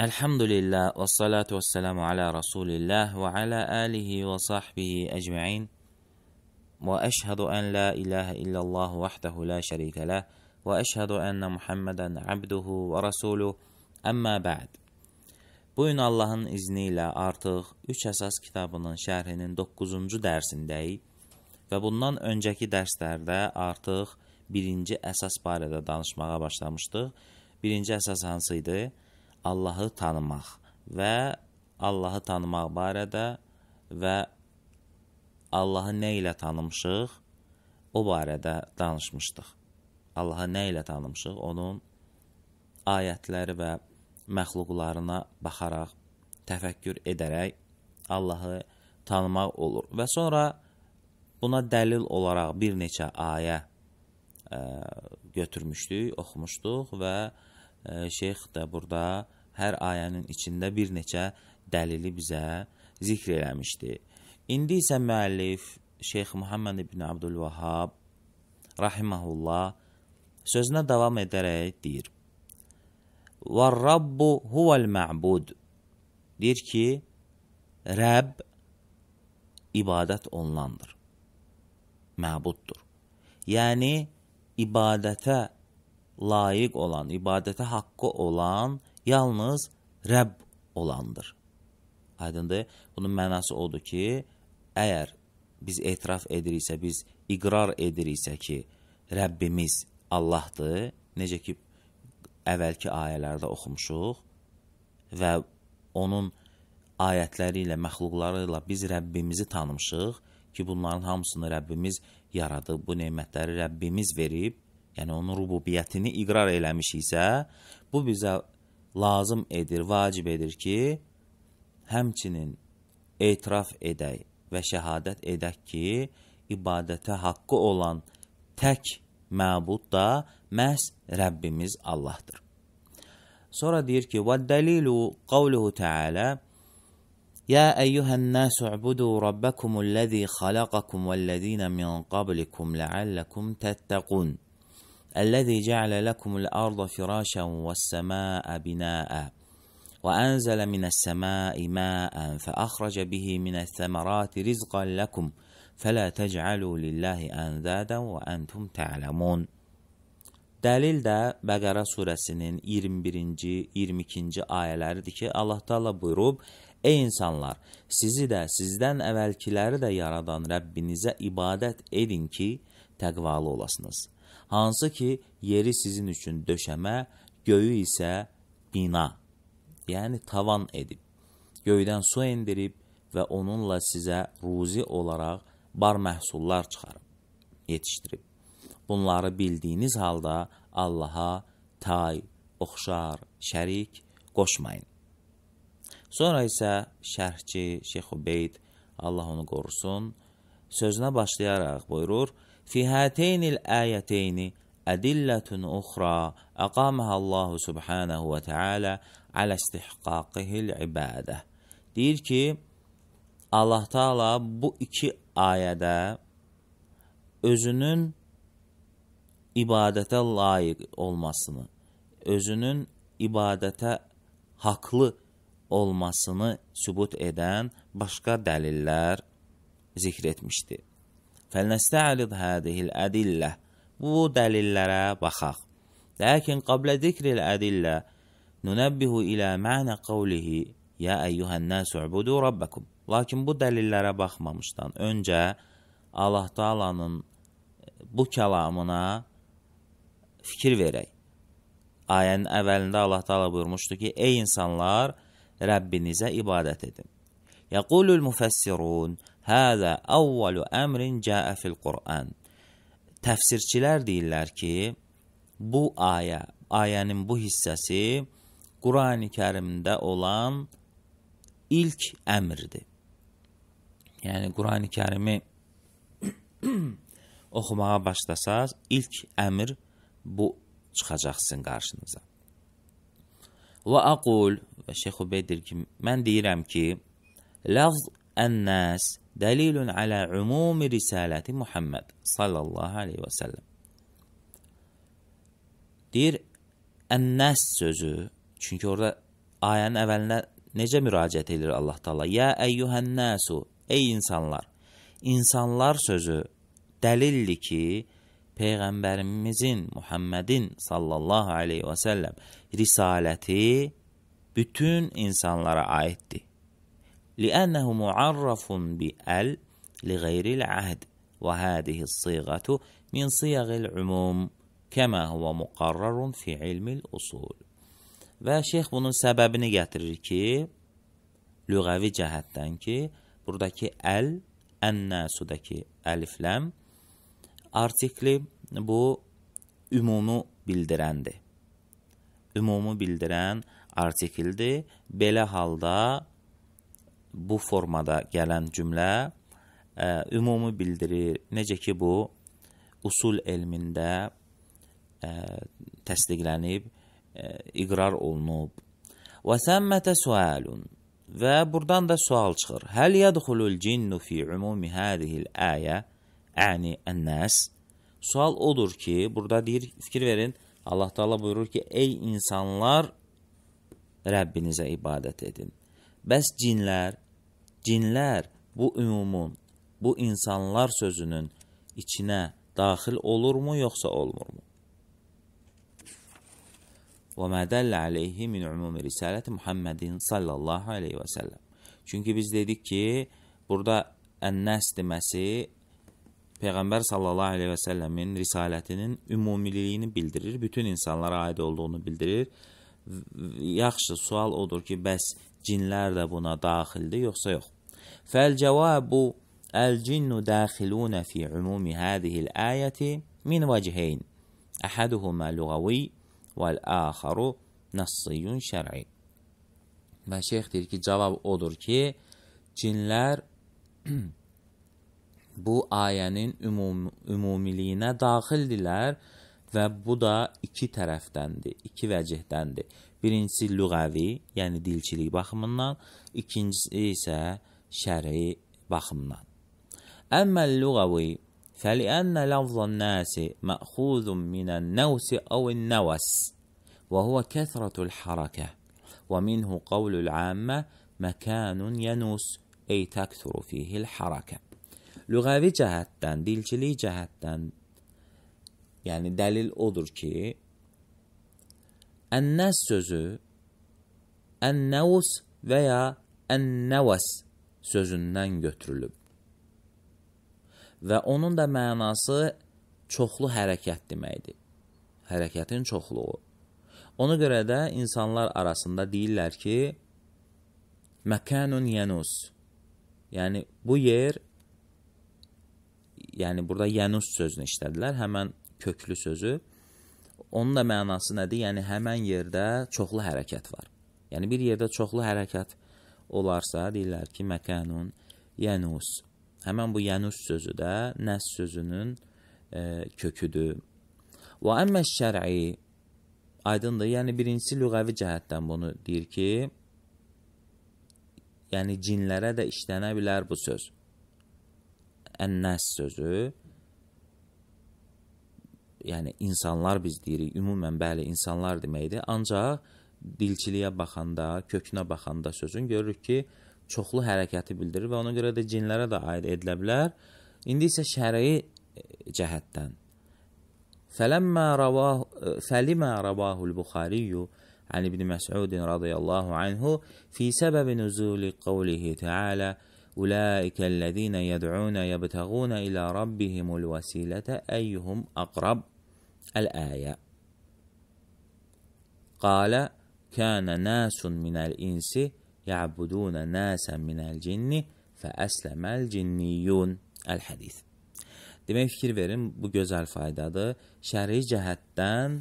Elhamdülillah və salatu və selamu alə Rasulillah və alə alihi və sahbihi ecma'in və əşhədu ən la ilahə illallah vəhdəhu la şərikə ləh və əşhədu ənnə Muhammədən abduhu və rasuluh əmmə bə'd Bugün Allahın izni ilə artıq 3 əsas kitabının şərhinin 9-cu dərsindəyik və bundan öncəki dərslərdə artıq birinci əsas barədə danışmağa başlamışdıq. Birinci əsas hansı idi? Allahı tanımaq və Allahı tanımaq barədə və Allahı nə ilə tanımışıq, o barədə danışmışdıq. Allahı nə ilə tanımışıq, onun ayətləri və məxluqlarına baxaraq, təfəkkür edərək Allahı tanımaq olur. Və sonra buna dəlil olaraq bir neçə ayə ə, e, götürmüşdük, oxumuşduq və şeyx də burada hər ayənin içində bir neçə dəlili bizə zikr eləmişdi. İndi isə müəllif Şeyx Muhammed ibn Abdülvahab rahimehullah sözünə davam edərək deyir. "Var-Rabbu huvel-ma'bud." Deyir ki, Rəbb ibadət olunandır. Məbuddur. Yəni ibadətə layiq olan, ibadətə haqqı olan yalnız Rəbb olandır. Aydındır? Bunun mənası odur ki, əgər biz etiraf ediriksə, biz iqrar ediriksə ki, Rəbbimiz Allahdır, necə ki, əvvəlki ayələrdə oxumuşuq və onun ayətləri ilə, məxluqları ilə biz Rəbbimizi tanımışıq ki, bunların hamısını Rəbbimiz yaradıb, bu nemətləri Rəbbimiz verib yəni onun rububiyyətini iqrar eləmişiksə, bu bizə lazım edir, vacib edir ki, həmçinin etiraf edək və şəhadət edək ki, ibadətə haqqı olan tək məbud da məhz Rəbbimiz Allahdır. Sonra deyir ki: "Və dəlilu qavluhu təala: "Ya eyyuhan-nas ubudu rabbakumul-lezî xalaqakum vellezîne min qablikum la'allakum tettaqun." الذي جعل لكم الأرض فراشا والسماء بناء وأنزل من السماء ماء فأخرج به من الثمرات رزقا لكم فلا تجعلوا لله أندادا وأنتم تعلمون Dəlil də Bəqərə surəsinin 21-ci, 22-ci ayələridir ki, Allah Taala buyurub: "Ey insanlar, sizi də, sizdən əvvəlkiləri də yaradan Rəbbinizə ibadət edin ki, təqvalı olasınız." hansı ki yeri sizin üçün döşəmə, göyü isə bina, yəni tavan edib. Göydən su endirib və onunla sizə ruzi olaraq bar məhsullar çıxarıb, yetişdirib. Bunları bildiyiniz halda Allaha tay, oxşar, şərik qoşmayın. Sonra isə şərhçi Şeyx Ubeyd, Allah onu qorusun, sözünə başlayaraq buyurur: في هاتين الآيتين أدلة أخرى أقامها Allah subhanahu və Taala على istihqaqihil ibadə. Deyir ki, Allah Taala bu iki ayədə özünün ibadətə layiq olmasını, özünün ibadətə haqlı olmasını sübut edən başqa dəlillər zikr etmişdir. فلنستعرض هذه الأدلة bu dəlillərə baxaq. Lakin qablə zikril ədillə nunəbbihu ilə məna qavlihi ya əyyuhən nəsü ubudu rabbakum. Lakin bu dəlillərə baxmamışdan öncə Allah Taala'nın bu kəlamına fikir verək. Ayənin əvvəlində Allah Taala buyurmuşdu ki: "Ey insanlar, Rəbbinizə ibadət edin." Yəqulul müfəssirun Hədə əvvəlu əmrin cəə fil Qur'an. Təfsirçilər deyirlər ki, bu ayə, ayənin bu hissəsi Qurani Kərimdə olan ilk əmrdir. Yəni Qurani Kərimi oxumağa başlasaz, ilk əmr bu çıxacaq sizin qarşınıza. Və aqul və Şeyx Ubeydir ki, mən deyirəm ki, lafz ən-nas دليل على عموم risaləti Muhammed sallallahu aleyhi və səlləm. Deyir, ənnəs sözü, çünki orada ayənin əvvəlinə necə müraciət edir Allah Taala? Ya eyyuhennəsu, ey insanlar. İnsanlar sözü dəlildir ki, peyğəmbərimizin Muhammedin sallallahu aleyhi və səlləm risaləti bütün insanlara aiddir. لأنه معرف بأل لغير العهد وهذه الصيغة من صيغ العموم كما huwa muqarrarun fi ilmil usul. Və şeyx bunun səbəbini gətirir ki, lüğəvi cəhətdən ki, buradakı əl, ənnəsudakı əlifləm artikli bu ümumu bildirəndir. Ümumu bildirən artikldir. Belə halda bu formada gələn cümlə ə, e, ümumi bildirir. Necə ki bu usul elmində ə, e, təsdiqlənib, ə, e, iqrar olunub. Və səmmətə sualun və burdan da sual çıxır. Həl yədxulul cinnu fi umumi hadihil ayə, ani ən-nas. Sual odur ki, burada deyir, fikir verin. Allah Taala buyurur ki, ey insanlar, Rəbbinizə ibadət edin. Bəs cinlər, cinlər bu ümumun, bu insanlar sözünün içinə daxil olurmu yoxsa olmurmu? Və mədəllə aleyhi min ümumi risaləti Muhammedin sallallahu aleyhi və səlləm. Çünki biz dedik ki, burada ənnəs deməsi Peyğəmbər sallallahu aleyhi və səlləmin risalətinin ümumiliyini bildirir, bütün insanlara aid olduğunu bildirir. Yaxşı, sual odur ki, bəs cinlər də buna daxildir, yoxsa yox? Fəl cavabu el-cinnu daxilun fi umumi hadihil ayəti min vəcihin. Əhaduhuma lüğavi vəl-axaru nəssiyyun şər'i. Və şeyx deyir ki, cavab odur ki, cinlər bu ayənin ümum, ümumiliyinə daxildirlər və bu da iki tərəfdəndir, iki vəcihdəndir. Birincisi lüğəvi, yəni dilçilik baxımından, ikincisi isə şəri baxımından. Əmməl lüğəvi فلأن لفظ الناس مأخوذ من النوس أو النوس وهو كثرة الحركة ومنه قول العامة مكان ينوس أي تكثر فيه الحركة lüğəvi cəhətdən, dilçilik cəhətdən, yəni dəlil odur ki, Ənnəs sözü ənnəvs və ya ənnəvəs sözündən götürülüb. Və onun da mənası çoxlu hərəkət deməkdir. Hərəkətin çoxluğu. Ona görə də insanlar arasında deyirlər ki, məkanun yanus. Yəni bu yer yəni burada yanus sözünü işlədilər, həmin köklü sözü Onun da mənası nədir? Yəni həmin yerdə çoxlu hərəkət var. Yəni bir yerdə çoxlu hərəkət olarsa deyirlər ki, məkanun yanus. Həmin bu yanus sözü də nəs sözünün e, köküdür. Və əmmə şər'i aydındır. Yəni birincisi lüğəvi cəhətdən bunu deyir ki, yəni cinlərə də işlənə bilər bu söz. Ən-Nəs sözü yəni insanlar biz deyirik, ümumən bəli, insanlar deməkdir. Ancaq dilçiliyə baxanda, kökünə baxanda sözün görürük ki, çoxlu hərəkəti bildirir və ona görə də cinlərə də aid edilə bilər. İndi isə şərəi e, cəhətdən. Fələmmə ravahu e, fəlimə ravahul Buxariyyu عن ابن مسعود رضي الله عنه في سبب نزول قوله تعالى أولئك الذين يدعون يبتغون إلى ربهم الوسيلة أيهم أقرب الآية قال كان ناس من الإنس يعبدون ناسا من الجن فəsləmə الجنيون الحديث Demək fikir verin, bu gözəl faydadır. Şəri cəhətdən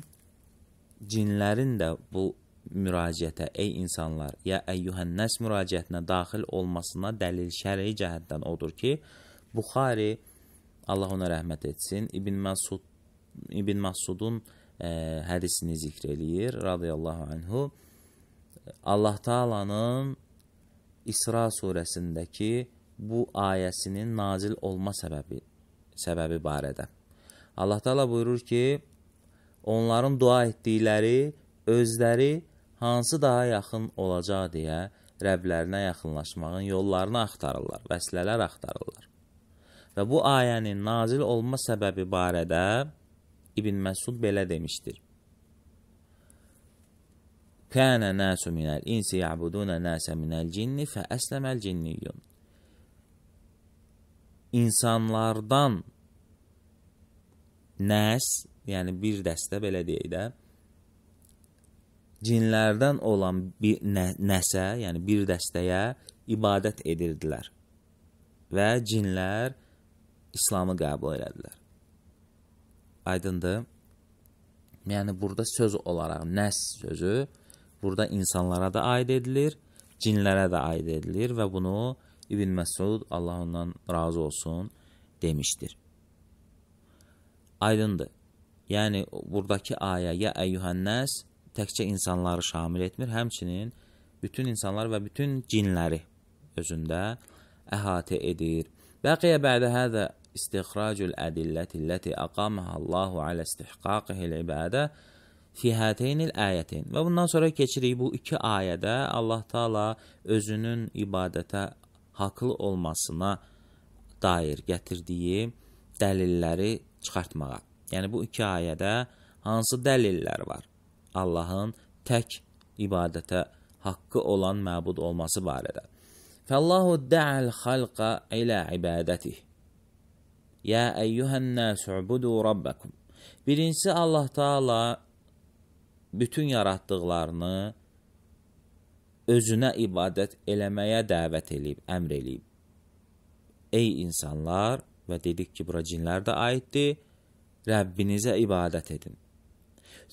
cinlərin də bu müraciətə ey insanlar, ya əyyuhənnəs müraciətinə daxil olmasına dəlil şəri cəhətdən odur ki, Buxari Allah ona rəhmət etsin, İbn Məsud İbn Məsudun ə, e, hədisini zikr eləyir, radiyallahu anhu. Allah Taalanın İsra surəsindəki bu ayəsinin nazil olma səbəbi səbəbi barədə. Allah Taala buyurur ki, onların dua etdikləri özləri hansı daha yaxın olacaq deyə Rəblərinə yaxınlaşmağın yollarını axtarırlar, vəslələr axtarırlar. Və bu ayənin nazil olma səbəbi barədə İbn Məsud belə demişdir. Kənə nəsü minəl insi ya'budunə nəsə minəl cinni fə əsləməl cinniyyun. İnsanlardan nəs, yəni bir dəstə belə deyək də, cinlərdən olan bir nə, nəsə, yəni bir dəstəyə ibadət edirdilər və cinlər İslamı qəbul elədilər. Aydındır? Yəni burada söz olaraq nəs sözü burada insanlara da aid edilir, cinlərə də aid edilir və bunu İbn Məsud Allah ondan razı olsun demişdir. Aydındır. Yəni buradakı ayə ya əyyuhənnəs təkcə insanları şamil etmir, həmçinin bütün insanlar və bütün cinləri özündə əhatə edir. Bəqiyə bədə hədə استخراج الأدلة التي أقامها الله على استحقاقه العبادة fi hataynil ayətin. Və bundan sonra keçirik bu iki ayədə Allah Taala özünün ibadətə haqlı olmasına dair gətirdiyi dəlilləri çıxartmağa. Yəni bu iki ayədə hansı dəlillər var? Allahın tək ibadətə haqqı olan məbud olması barədə. Fəllahu da'al xalqa ilə ibadətihi Yə əyyuhənnəs ubudu rabbəkum. Birincisi Allah Taala bütün yaratdıqlarını özünə ibadət eləməyə dəvət eləyib, əmr eləyib. Ey insanlar və dedik ki, bura cinlər də aiddir. Rəbbinizə ibadət edin.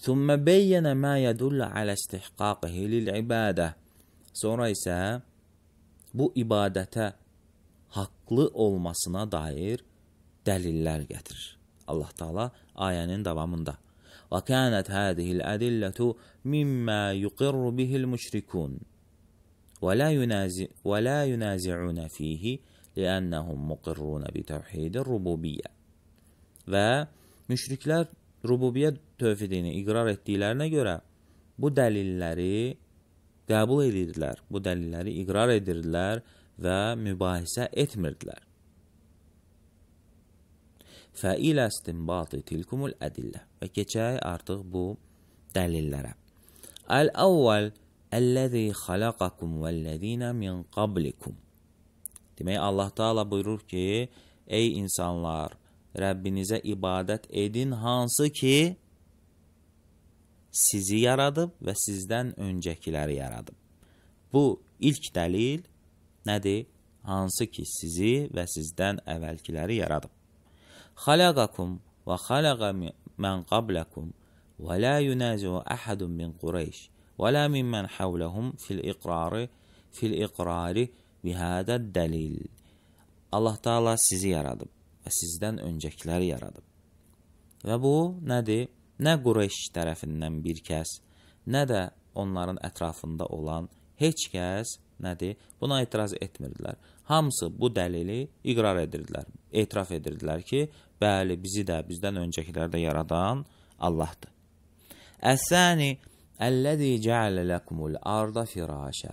Thumma beyyana ma yadullu ala istihqaqihi lil ibadə. Sonra isə bu ibadətə haqlı olmasına dair dəlillər gətirir. Allah Taala ayənin davamında və kanat hadihil adillatu mimma yuqirru bihil mushrikun və la yunazi və la yunazi'una fihi li'annahum muqirrun bi tevhidir rububiyyə və müşriklər rububiyyə tövhidini iqrar etdiklərinə görə bu dəlilləri qəbul edirdilər. Bu dəlilləri iqrar edirdilər və mübahisə etmirdilər. Fəilə istinbatı tilkumul ədillə. Və keçək artıq bu dəlillərə. Əl-əvvəl əlləzi xalaqakum vəlləzinə min qablikum. Demək, Allah Taala buyurur ki, ey insanlar, Rəbbinizə ibadət edin, hansı ki sizi yaradıb və sizdən öncəkiləri yaradıb. Bu ilk dəlil nədir? Hansı ki sizi və sizdən əvvəlkiləri yaradıb. خلقكم وخلق من قبلكم ولا ينازع أحد من قريش ولا ممن حولهم في الإقرار في الإقرار بهذا الدليل Allah Taala sizi yaradıb və sizdən öncəkiləri yaradıb. Və bu nədir? Nə Qureyş tərəfindən bir kəs, nə də onların ətrafında olan heç kəs nədir? Buna etiraz etmirdilər. Hamısı bu dəlili iqrar edirdilər. Etiraf edirdilər ki, Bəli, bizi də bizdən öncəkilərdə yaradan Allahdır. Əs-səni əlləzi cəalə lakumul arda firaşa.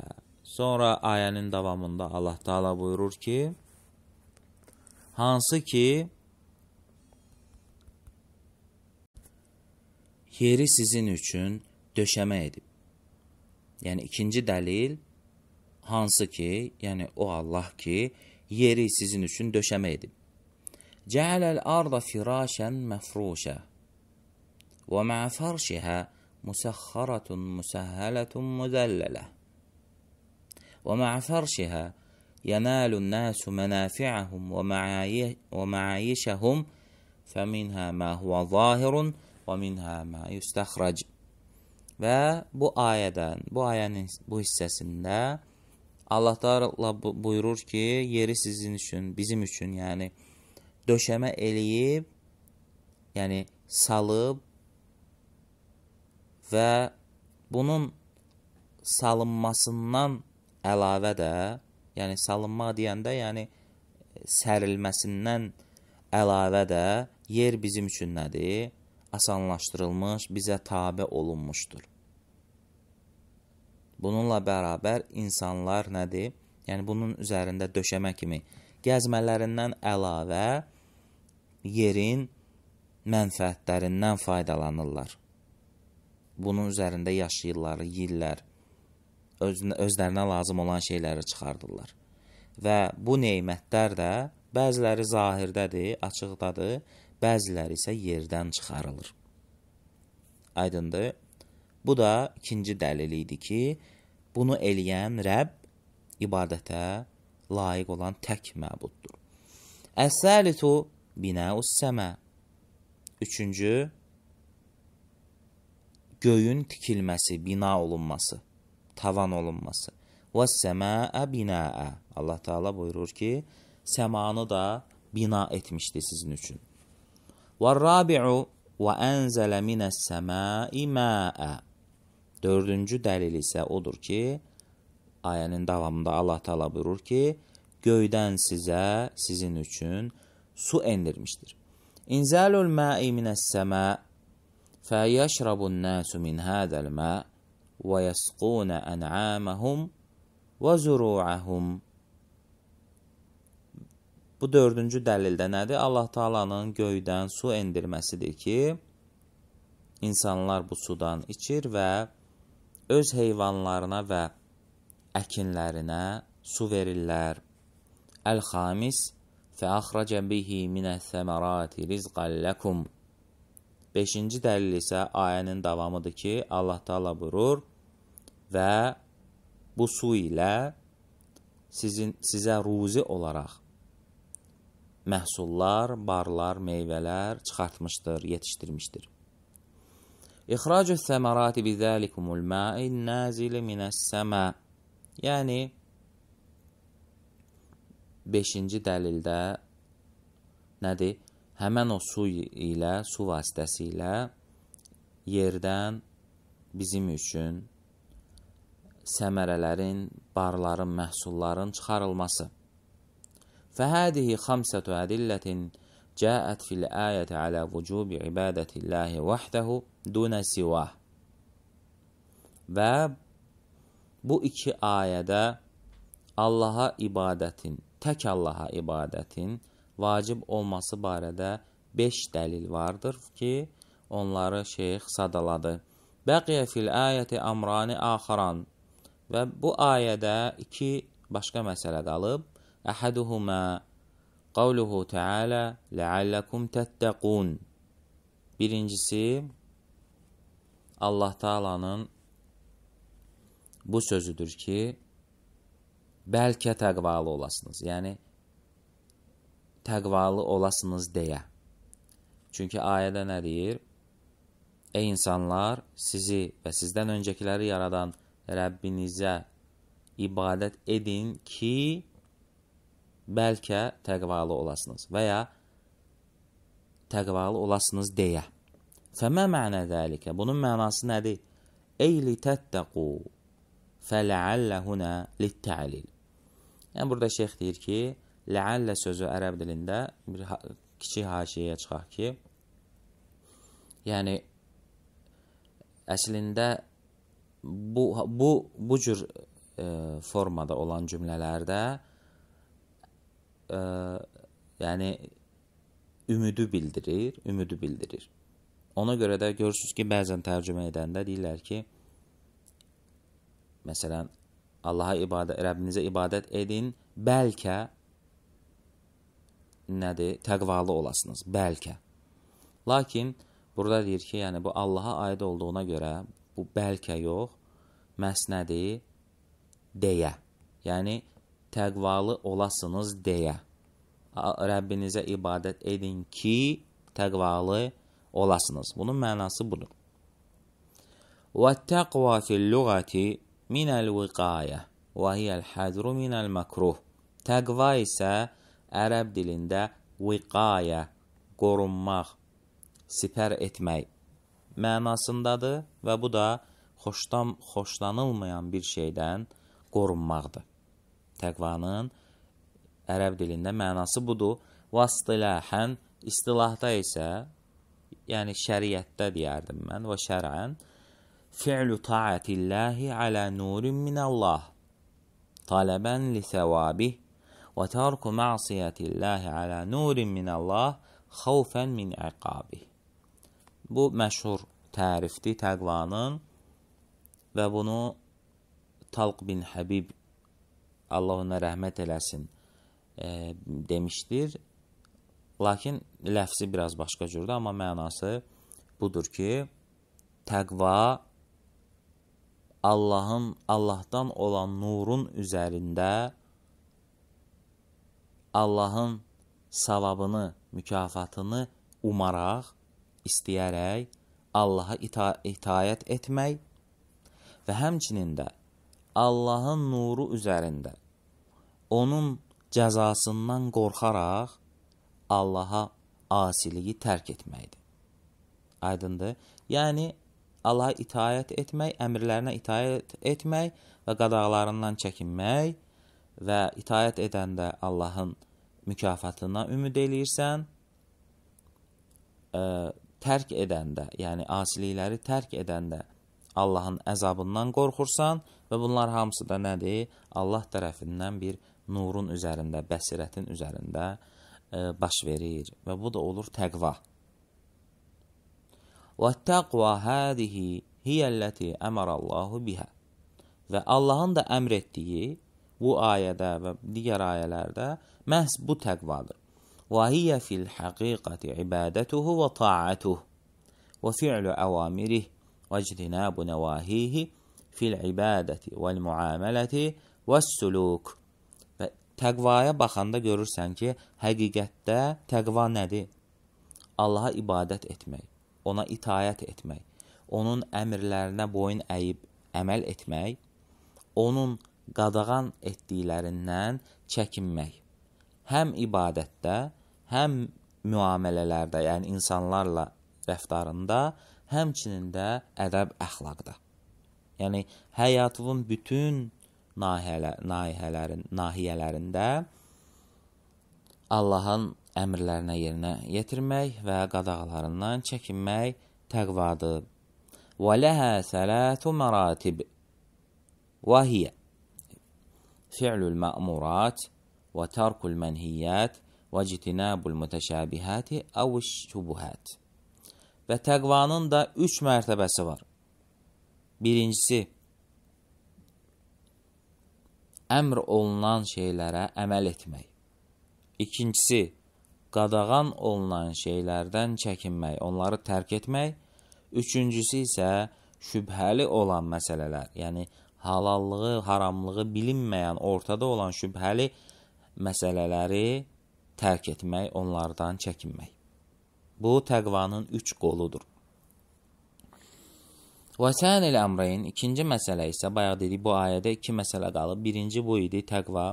Sonra ayənin davamında Allah Taala buyurur ki: Hansı ki yeri sizin üçün döşəmə edib. Yəni ikinci dəlil hansı ki, yəni o Allah ki, yeri sizin üçün döşəmə edib. جعل الارض فراشا مفروشه ومع فرشها مسخره مسهله مذلله ومع فرشها ينال الناس منافعهم ومعايشهم فminhə mə huvə zahirun və minhə mə yustəxrəc. Və bu ayədən, bu ayənin bu hissəsində Allah Taala buyurur ki, yeri sizin üçün, bizim üçün, yəni döşəmə eləyib, yəni salıb və bunun salınmasından əlavə də, yəni salınmaq deyəndə, yəni e, sərilməsindən əlavə də yer bizim üçün nədir? Asanlaşdırılmış, bizə tabe olunmuşdur. Bununla bərabər insanlar nədir? Yəni bunun üzərində döşəmə kimi gəzmələrindən əlavə yerin mənfəətlərindən faydalanırlar. Bunun üzərində yaşayırlar, yillər, öz, özlərinə lazım olan şeyləri çıxardırlar. Və bu neymətlər də bəziləri zahirdədir, açıqdadır, bəziləri isə yerdən çıxarılır. Aydındır? Bu da ikinci dəlil idi ki, bunu eləyən Rəbb ibadətə layiq olan tək məbuddur. Əs-səlitu binəus səmə. Üçüncü, göyün tikilməsi, bina olunması, tavan olunması. Və səməə binaə. Allah Teala buyurur ki, səmanı da bina etmişdi sizin üçün. Və rabi'u və ənzələ minəs səmai məə. Dördüncü dəlil isə odur ki, ayənin davamında Allah Teala buyurur ki, göydən sizə, sizin üçün su endirmiştir. İnzalul ma'i minas sema fe yeşrabun nasu min hadal ma ve yasquna en'amahum ve zuru'ahum. Bu dördüncü dəlildə nədir? Allah Taala'nın göydən su endirməsidir ki, insanlar bu sudan içir və öz heyvanlarına və əkinlərinə su verirlər. Əl-Xamis فəxrəcə bihi minəs-səmərati rizqan lakum. 5-ci dəlil isə ayənin davamıdır ki, Allah Taala buyurur və bu su ilə sizin sizə ruzi olaraq məhsullar, barlar, meyvələr çıxartmışdır, yetişdirmişdir. İxracus-səmarati bizalikumul ma'in nazil minəs-səma. Yəni 5-ci dəlildə nədir? Həmən o su ilə, su vasitəsilə yerdən bizim üçün səmərələrin, barların, məhsulların çıxarılması. Fəhədihi xamsətü ədillətin cəət fil ayəti alə vücubi ibadətillahi vəhdəhu dunə sivah. Və bu iki ayədə Allaha ibadətin tək Allaha ibadətin vacib olması barədə 5 dəlil vardır ki, onları şeyx sadaladı. Bəqiyə fil ayəti amrani axaran və bu ayədə iki başqa məsələ qalıb. Əhəduhuma qavluhu təala ləalləkum təttəqun. Birincisi Allah Taala'nın bu sözüdür ki, bəlkə təqvalı olasınız. Yəni təqvalı olasınız deyə. Çünki ayədə nə deyir? Ey insanlar, sizi və sizdən öncəkiləri yaradan Rəbbinizə ibadət edin ki, bəlkə təqvalı olasınız və ya təqvalı olasınız deyə. Fəmə məna dəlikə? Bunun mənası nədir? Ey li təttəqu fələallə huna littəlil. Yəni, burada şeyx deyir ki, ləəllə sözü ərəb dilində bir ha kiçik haşiyəyə çıxaq ki, yəni, əslində bu, bu, bu cür e, formada olan cümlələrdə e, yəni ümidi bildirir, ümidi bildirir. Ona görə də görürsüz ki, bəzən tərcümə edəndə deyirlər ki, məsələn, Allaha ibadət, Rəbbinizə ibadət edin, bəlkə nədir? Təqvalı olasınız, bəlkə. Lakin burada deyir ki, yəni bu Allaha aid olduğuna görə bu bəlkə yox, məhz nədir? deyə. Yəni təqvalı olasınız deyə. Rəbbinizə ibadət edin ki, təqvalı olasınız. Bunun mənası budur. Və təqva fil lüğəti min əl-viqayə və hiyəl hədru min əl-məkruh. Təqva isə ərəb dilində viqayə, qorunmaq, sipər etmək mənasındadır və bu da xoşdan xoşlanılmayan bir şeydən qorunmaqdır. Təqvanın ərəb dilində mənası budur. Vastilahən istilahda isə, yəni şəriətdə deyərdim mən və şərən فعل طاعة الله على نور من الله طلبا لثوابه وترك معصية الله على نور من Allah خوفا min عقابه. Bu məşhur tərifdir təqvanın və bunu Talq bin Həbib Allah ona rəhmət eləsin e, demişdir. Lakin ləfsi biraz başqa cürdür, amma mənası budur ki, təqva Allahın, Allahdan olan nurun üzərində Allahın savabını, mükafatını umaraq, istəyərək, Allaha ita itayət etmək və həmçinin də Allahın nuru üzərində onun cəzasından qorxaraq Allaha asiliyi tərk etməkdir. Aydındır? Yəni, Allaha itayət etmək, əmrlərinə itayət etmək və qadağalarından çəkinmək və itayət edəndə Allahın mükafatına ümid eləyirsən, ə, tərk edəndə, yəni asilikləri tərk edəndə Allahın əzabından qorxursan və bunlar hamısı da nədir? Allah tərəfindən bir nurun üzərində, bəsirətin üzərində ə, baş verir və bu da olur təqva. والتقوى هذه hiyəlləti əmərallahu bihə. Və Allahın da əmr etdiyi bu ayədə və digər ayələrdə məhz bu təqvadır. Və hiyə fil həqiqəti ibadətuhu və ta'atuhu və fi'lu əvamirih və cdinabu nəvahihi fil ibadəti və müamiləti və sülük. Və təqvaya baxanda görürsən ki, həqiqətdə təqva nədir? Allaha ibadət etmək ona itaət etmək, onun əmrlərinə boyun əyib əməl etmək, onun qadağan etdiklərindən çəkinmək. Həm ibadətdə, həm müamilələrdə, yəni insanlarla rəftarında, həmçinin də ədəb əxlaqda. Yəni həyatının bütün nahiyələr, nahiyələrin, nahiyələrində Allahın əmrlərinə yerinə yetirmək və qadağalarından çəkinmək təqvadır. Və ləhə sələtü məratib və hiyə fi'lül məmurat və tərkül mənhiyyət və citinəbul mütəşəbihəti əvş şubuhət. Və təqvanın da üç mərtəbəsi var. Birincisi, əmr olunan şeylərə əməl etmək. İkincisi, qadağan olunan şeylərdən çəkinmək, onları tərk etmək. Üçüncüsü isə şübhəli olan məsələlər, yəni halallığı, haramlığı bilinməyən, ortada olan şübhəli məsələləri tərk etmək, onlardan çəkinmək. Bu təqvanın üç qoludur. Və sənil əmrəyin ikinci məsələ isə, bayaq dedik bu ayədə iki məsələ qalıb. Birinci bu idi təqva.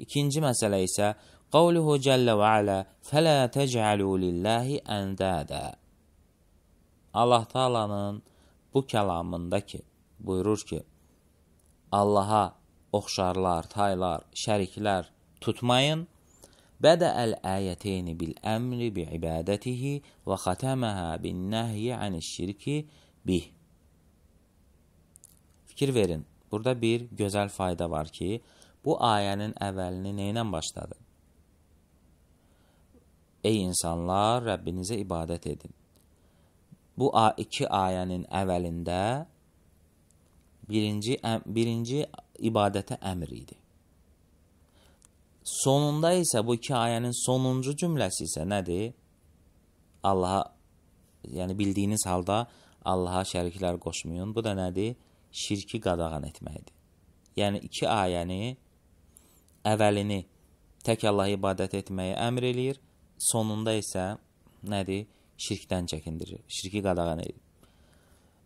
İkinci məsələ isə Qavluhu Cəllə və Alə Fələ təcəlu lillahi əndədə Allah Taalanın bu kəlamında ki, buyurur ki, Allaha oxşarlar, taylar, şəriklər tutmayın. Bədə əl-əyəteyni bil-əmri bi-ibadətihi və xətəməhə bin-nəhyi aniş-şirki bih. Fikir verin, burada bir gözəl fayda var ki, bu ayənin əvvəlini nə ilə başladı? Ey insanlar, Rəbbinizə ibadət edin. Bu iki ayənin əvvəlində birinci, birinci ibadətə əmr idi. Sonunda isə bu iki ayənin sonuncu cümləsi isə nədir? Allaha, yəni bildiyiniz halda Allaha şəriklər qoşmayın. Bu da nədir? Şirki qadağan etməkdir. Yəni iki ayəni əvvəlini tək Allaha ibadət etməyə əmr eləyir sonunda isə nədir? Şirkdən çəkindirir. Şirki qadağan edir.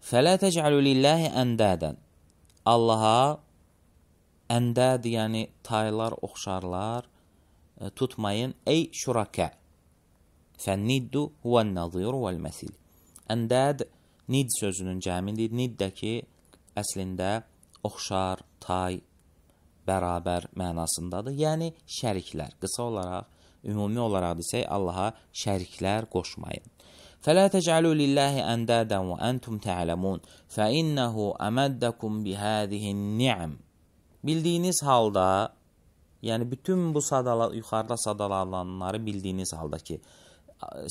Fələ təcəlu lillahi əndədən. Allaha əndəd, yəni taylar, oxşarlar e, tutmayın. Ey şurakə. Fənniddu huvən nazir vəl məsil. Əndəd nid sözünün cəmidir. Nid də ki, əslində oxşar, tay, bərabər mənasındadır. Yəni şəriklər. Qısa olaraq ümumi olaraq desək, Allaha şəriklər qoşmayın. Fələ təcəlu lillahi əndədən və əntum tə'ləmun, fə innəhu əməddəkum bihədihin ni'm. Bildiyiniz halda, yəni bütün bu sadala, yuxarıda sadalananları bildiyiniz halda ki,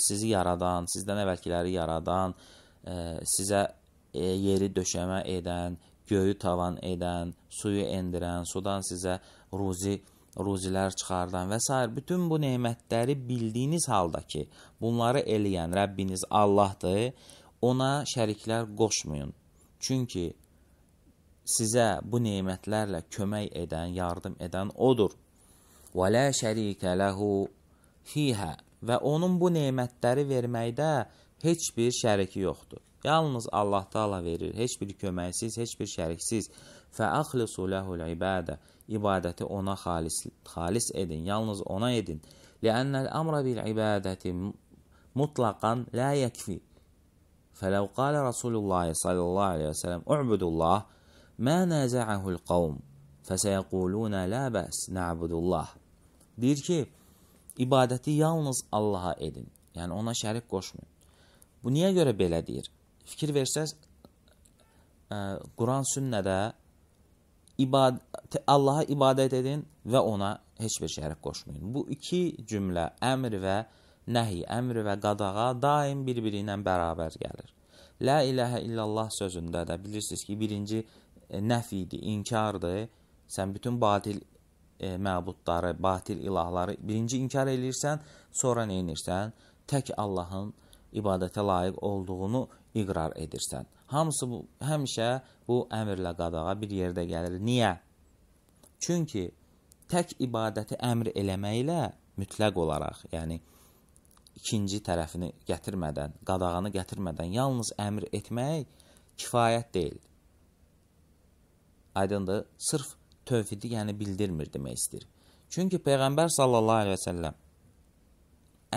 sizi yaradan, sizdən əvvəlkiləri yaradan, ə, e, sizə ə, e, yeri döşəmə edən, göyü tavan edən, suyu endirən, sudan sizə ruzi ruzilər çıxardan və s. bütün bu nemətləri bildiyiniz halda ki, bunları eləyən Rəbbiniz Allahdır, ona şəriklər qoşmayın. Çünki sizə bu nemətlərlə kömək edən, yardım edən odur. Və la şərikə lehu fihə və onun bu nemətləri verməkdə heç bir şəriki yoxdur. Yalnız Allah Taala verir, heç bir köməksiz, heç bir şəriksiz. Fə axlisu lehul ibadə ibadəti ona xalis, xalis edin, yalnız ona edin. Ləənnəl əmrə bil ibadəti mutlaqan lə yəkfi. Fələv qalə Rasulullah sallallahu aleyhi və sələm, U'budullah, mə nəzəəhul qavm, fəsəyəqulunə lə bəs, nə'budullah. Deyir ki, ibadəti yalnız Allaha edin, yəni ona şərik qoşmayın. Bu niyə görə belə deyir? Fikir versəz, e, Quran sünnədə ibad Allaha ibadət edin və ona heç bir şərik qoşmayın. Bu iki cümlə əmr və nəhi, əmr və qadağa daim bir-biri ilə bərabər gəlir. La ilahə illallah sözündə də bilirsiniz ki, birinci e, nəf idi, inkardır. Sən bütün batil e, məbudları, batil ilahları birinci inkar eləyirsən, sonra nə edirsən? Tək Allahın ibadətə layiq olduğunu iqrar edirsən. Hamısı bu, həmişə bu əmrlə qadağa bir yerdə gəlir. Niyə? Çünki tək ibadəti əmr eləməklə mütləq olaraq, yəni ikinci tərəfini gətirmədən, qadağanı gətirmədən yalnız əmr etmək kifayət deyil. Aydındır? Sırf tövhidi yəni bildirmir demək istəyir. Çünki peyğəmbər sallallahu əleyhi və səlləm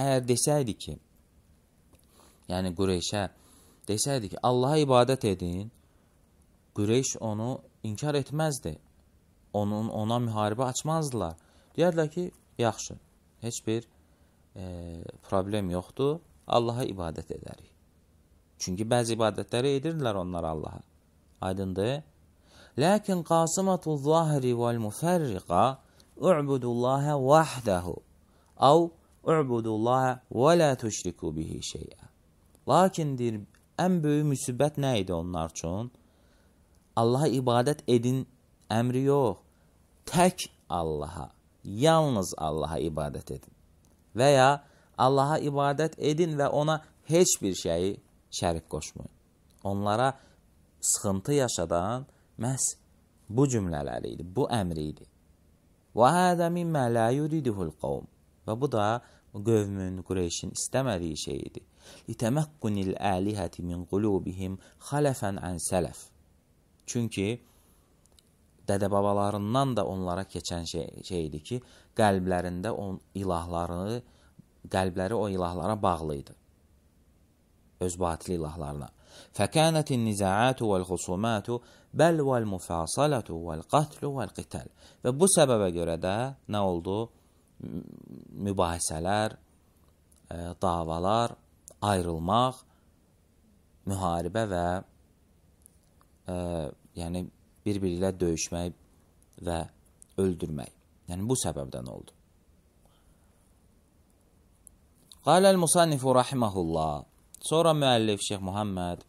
əgər desəydi ki, yəni Qureyşə desəydi ki, Allaha ibadət edin, Qureyş onu inkar etməzdi. Onun ona müharibə açmazdılar. Deyərdilər ki, yaxşı, heç bir e, problem yoxdur. Allaha ibadət edərik. Çünki bəzi ibadətləri edirdilər onlar Allaha. Aydındır? Lakin qasimatu zahiri vel mufarriqa u'budullaha vahdahu av u'budullaha və la tüşriku bihi şey'a. Lakin deyir, ən böyük müsibət nə idi onlar üçün? Allaha ibadət edin əmri yox. Tək Allaha, yalnız Allaha ibadət edin. Və ya Allaha ibadət edin və ona heç bir şeyi şərik qoşmayın. Onlara sıxıntı yaşadan məhz bu cümlələri idi, bu əmri idi. Və hədə mimmə la yuridihul qavm. Və bu da qövmün, Qureyşin istəmədiyi şey idi. لتəməkkün el-əlihəti min qulubihim xalafan an sələf. Çünki dədə babalarından da onlara keçən şey, şey idi ki, qəlblərində on ilahları, qəlbləri o ilahlara bağlı idi. Öz batili ilahlarına. فكانت النزاعات والخصومات بل والمفاصلة والقتل والقتال və bu səbəbə görə də nə oldu? Mübahisələr, e, davalar ayrılmaq, müharibə və ə, e, yəni bir-biri ilə döyüşmək və öldürmək. Yəni bu səbəbdən oldu. Qaləl musannifu rahimehullah. Sonra müəllif Şeyx Muhammed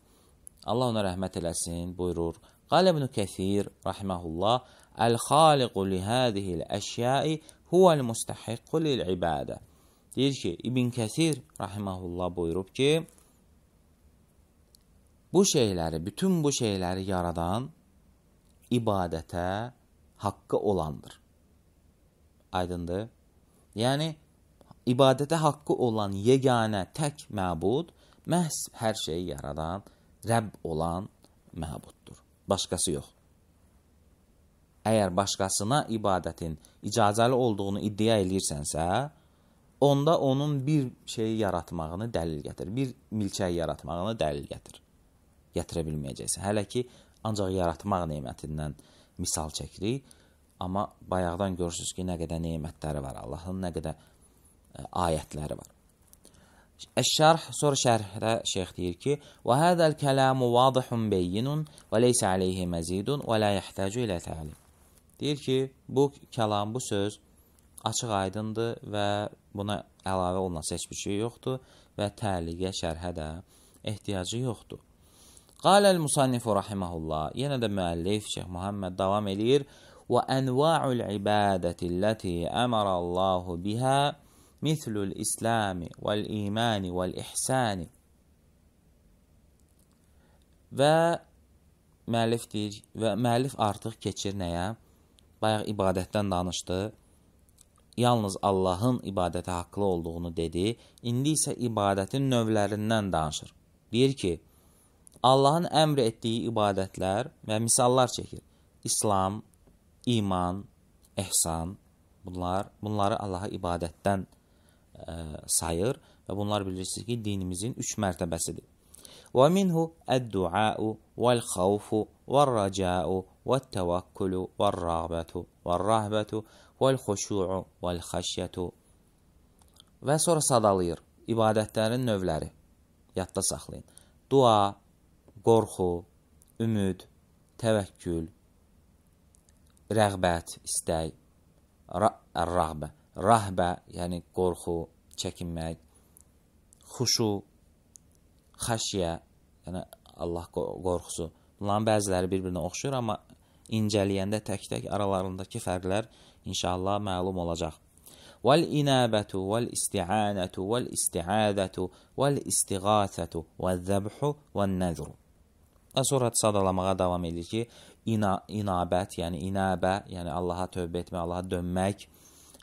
Allah ona rəhmət eləsin buyurur. Qalə ibn Kəsir rahimehullah el-xaliqu li hadihi el-əşya'i huvel mustahiqqu lil-ibadə. Deyir ki, İbn Kəsir rahimehullah buyurub ki, bu şeyləri, bütün bu şeyləri yaradan ibadətə haqqı olandır. Aydındır? Yəni ibadətə haqqı olan yeganə tək məbud məhz hər şeyi yaradan Rəbb olan məbuddur. Başqası yox. Əgər başqasına ibadətin icazəli olduğunu iddia eləyirsənsə, onda onun bir şeyi yaratmağını dəlil gətir. Bir milçəyi yaratmağını dəlil gətir. Gətirə bilməyəcəksən. Hələ ki ancaq yaratmaq nemətindən misal çəkirik. Amma bayaqdan görürsüz ki, nə qədər nemətləri var Allahın, nə qədər e, ayətləri var. Əşşərh sonra şərhdə şeyx deyir ki: "Və hadəl kəlamu vadihun beyinun və leysə alayhi mazidun və la yahtacu ilə təlim." Deyir ki, bu kəlam, bu söz açıq-aydındır və buna əlavə olunası heç bir şey yoxdur və təliqə şərhə də ehtiyacı yoxdur. Qaləl musannifu rahimehullah. Yenə də müəllif Şeyx Məhəmməd davam eləyir. Və anva'ul ibadati allati amara Allahu biha mislul islami vel imani vel ihsani. Və müəllif deyir və müəllif artıq keçir nəyə? Bayaq ibadətdən danışdı yalnız Allahın ibadətə haqlı olduğunu dedi, indi isə ibadətin növlərindən danışır. Deyir ki, Allahın əmr etdiyi ibadətlər və misallar çəkir. İslam, iman, ehsan, bunlar, bunları Allaha ibadətdən ə, e, sayır və bunlar bilirsiniz ki, dinimizin üç mərtəbəsidir. Və minhu əd-duau vəl-xavfu vəl-racau vəl-təvakkulu vəl-rağbətu vəl-rəhbətu vəl-xuşu' vəl-xəşyətu və sonra sadalayır. İbadətlərin növləri yadda saxlayın. Dua, qorxu, ümid, təvəkkül, rəğbət, istək, rəğbə, rəhbə, yəni qorxu, çəkinmək, xuşu, xəşyə, yəni Allah qorxusu. Bunların bəziləri bir-birinə oxşuyur, amma incəliyəndə tək-tək aralarındakı fərqlər inşallah məlum olacaq. والإنابة والاستعانة والاستعاذة والاستغاثة والذبح والنذر Və sonra sadalamağa davam edir ki, ina, inabət, yəni inabə, yəni Allaha tövbə etmək, Allaha dönmək,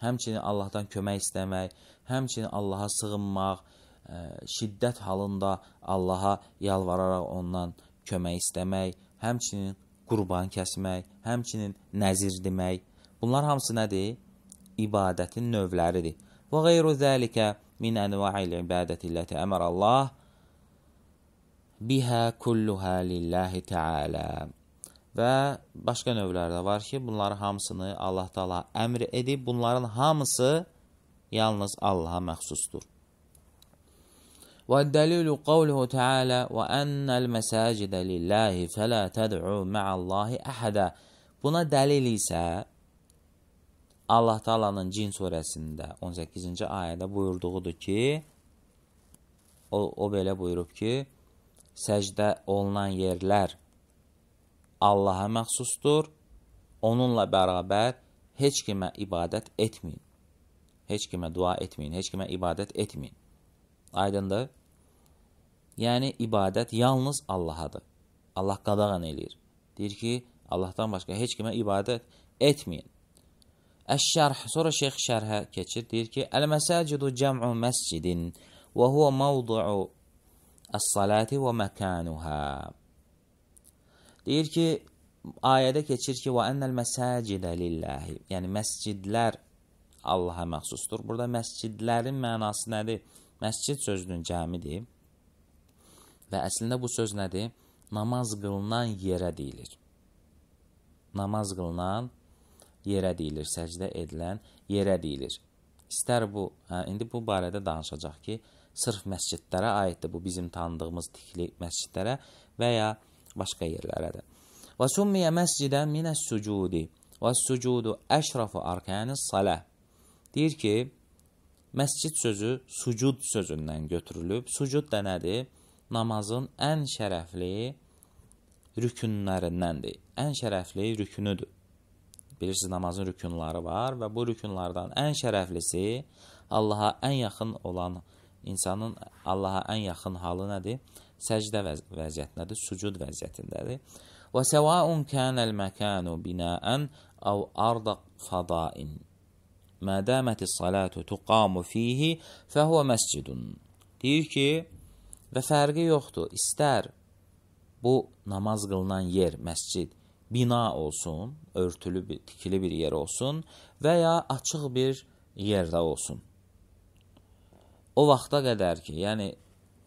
həmçinin Allahdan kömək istəmək, həmçinin Allaha sığınmaq, ə, e, şiddət halında Allaha yalvararaq ondan kömək istəmək, həmçinin qurban kəsmək, həmçinin nəzir demək, Bunlar hamısı nədir? İbadətin növləridir. Və qeyru zəlikə min ənva'il ibadəti illəti əmər Allah bihə kulluhə lillahi tealə. Və başqa növlər də var ki, bunları hamısını Allah Taala əmr edib, bunların hamısı yalnız Allaha məxsusdur. Və dəlilu qavluhu Teala və ennel mesacidə lillahi fələ təd'u ma'allahi əhədə. Buna dəlil isə Allah Taala'nın Cin surəsində 18-ci ayədə buyurduğudur ki, o, o belə buyurub ki, səcdə olunan yerlər Allaha məxsusdur. Onunla bərabər heç kimə ibadət etməyin. Heç kimə dua etməyin, heç kimə ibadət etməyin. Aydındır? Yəni ibadət yalnız Allahadır. Allah qadağan eləyir. Deyir ki, Allahdan başqa heç kimə ibadət etməyin. Əş-şərh, sonra şeyx şərhə keçir, deyir ki, Əl-məsəcidu cəm'u məscidin və huvə mavdu'u əs-salati və məkanuhə. Deyir ki, ayədə keçir ki, və ənəl-məsəcidə lillahi, yəni məscidlər Allaha məxsusdur. Burada məscidlərin mənası nədir? Məscid sözünün cəmidir və əslində bu söz nədir? Namaz qılınan yerə deyilir. Namaz qılınan yerə yerə deyilir, səcdə edilən yerə deyilir. İstər bu, hə, indi bu barədə danışacaq ki, sırf məscidlərə aiddir bu bizim tanıdığımız tikli məscidlərə və ya başqa yerlərə də. Və summiyə məscidən minəs-sucudi və sucudu əşrafu arkanis-salah. Deyir ki, məscid sözü sucud sözündən götürülüb. Sucud da nədir? Namazın ən şərəfli rükunlarındəndir. Ən şərəfli rükünüdür. Bilirsiniz namazın rükunları var və bu rükunlardan ən şərəflisi Allaha ən yaxın olan insanın Allaha ən yaxın halı nədir? Səcdə vəziyyətindədir, sucud vəziyyətindədir. Və səvaun kənəl məkanu binaən əv arda fadain. Mədəməti salatu tuqamu fihi fəhvə məscidun. Deyir ki, və fərqi yoxdur, istər bu namaz qılınan yer, məscid, bina olsun, örtülü, bir, tikili bir yer olsun və ya açıq bir yerdə olsun. O vaxta qədər ki, yəni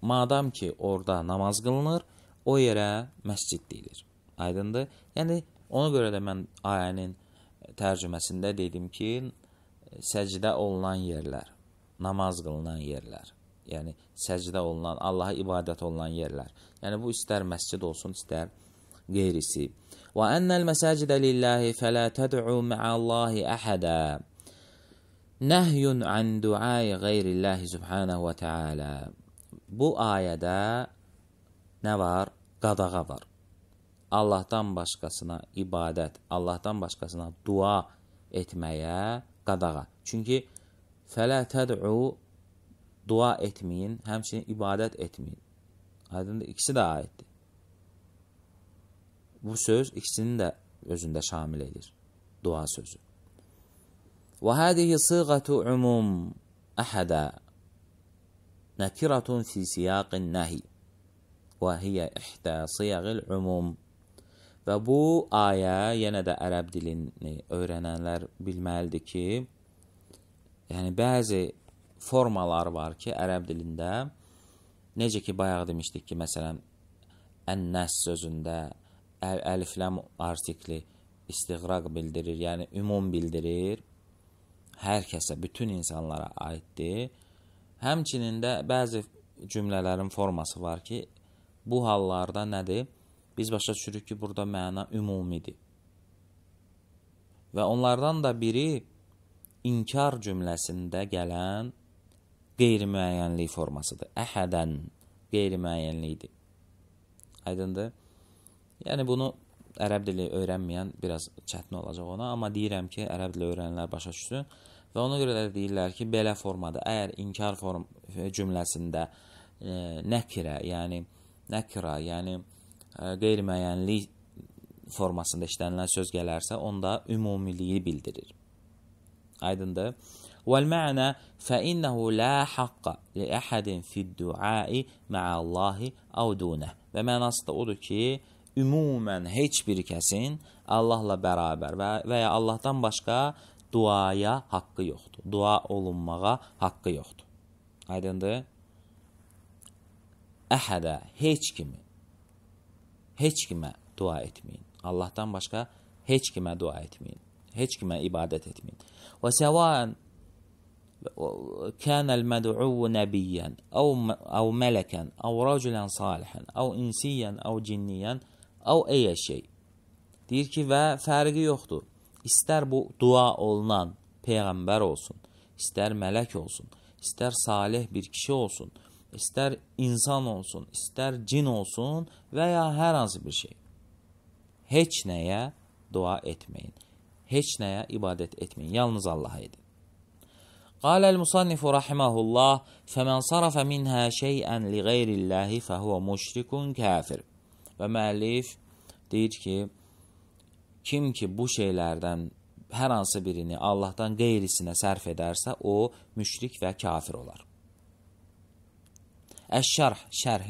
madam ki, orada namaz qılınır, o yerə məscid deyilir. Aydındır? Yəni ona görə də mən ayənin tərcüməsində dedim ki, səcdə olunan yerlər, namaz qılınan yerlər, yəni səcdə olunan, Allaha ibadət olunan yerlər. Yəni bu istər məscid olsun, istər qeyrisi. وأن المساجد لله فلا تدعوا مع الله أحدا Nəhyun an duai qeyrillahi subhanahu və təala. Bu ayədə nə var? Qadağa var. Allahdan başqasına ibadət, Allahdan başqasına dua etməyə qadağa. Çünki fələ təd'u dua etməyin, həmçinin ibadət etməyin. Aydındır, ikisi də aiddir. Bu söz ikisini də özündə şamil edir. Dua sözü. Və hədihi sığatu umum əhədə nəkiratun fi siyaqin nəhi və hiyə ihdə siyaqil umum və bu ayə yenə də ərəb dilini öyrənənlər bilməlidir ki, yəni bəzi formalar var ki, ərəb dilində necə ki bayaq demişdik ki, məsələn, ənnas sözündə əl, əlifləm artikli istiqraq bildirir, yəni ümum bildirir. Hər kəsə, bütün insanlara aiddir. Həmçinin də bəzi cümlələrin forması var ki, bu hallarda nədir? Biz başa düşürük ki, burada məna ümumidir. Və onlardan da biri inkar cümləsində gələn qeyri-müəyyənlik formasıdır. Əhədən qeyri-müəyyənlikdir. Aydındır? Yəni bunu ərəb dili öyrənməyən biraz çətin olacaq ona, amma deyirəm ki, ərəb dili öyrənənlər başa düşsün və ona görə də deyirlər ki, belə formada əgər inkar form e, cümləsində e, nəkirə, yəni nəkira, yəni e, qeyri-müəyyənlik formasında işlənilən söz gələrsə, onda ümumiliyi bildirir. Aydındır? والمعنى فإنه لا حق لأحد في الدعاء مع الله أو دونه. Və mənası da odur ki, ümumən heç bir kəsin Allahla bərabər və, və ya Allahdan başqa duaya haqqı yoxdur. Dua olunmağa haqqı yoxdur. Aydındır? Əhədə, heç kimi, heç kimə dua etməyin. Allahdan başqa heç kimə dua etməyin. Heç kimə ibadət etməyin. Və səvaən كان المدعو نبيا أو أو ملكا أو رجلا صالحا أو إنسيا أو جنيا əv əyə şey. Deyir ki, və fərqi yoxdur. İstər bu dua olunan peyğəmbər olsun, istər mələk olsun, istər salih bir kişi olsun, istər insan olsun, istər cin olsun və ya hər hansı bir şey. Heç nəyə dua etməyin. Heç nəyə ibadət etməyin. Yalnız Allaha edin. قال المصنف رحمه الله فمن صرف منها شيئا لغير الله فهو مشرك كافر Və müəllif deyir ki, kim ki bu şeylərdən hər hansı birini Allahdan qeyrisinə sərf edərsə, o müşrik və kafir olar. Əş-şərh, şərh.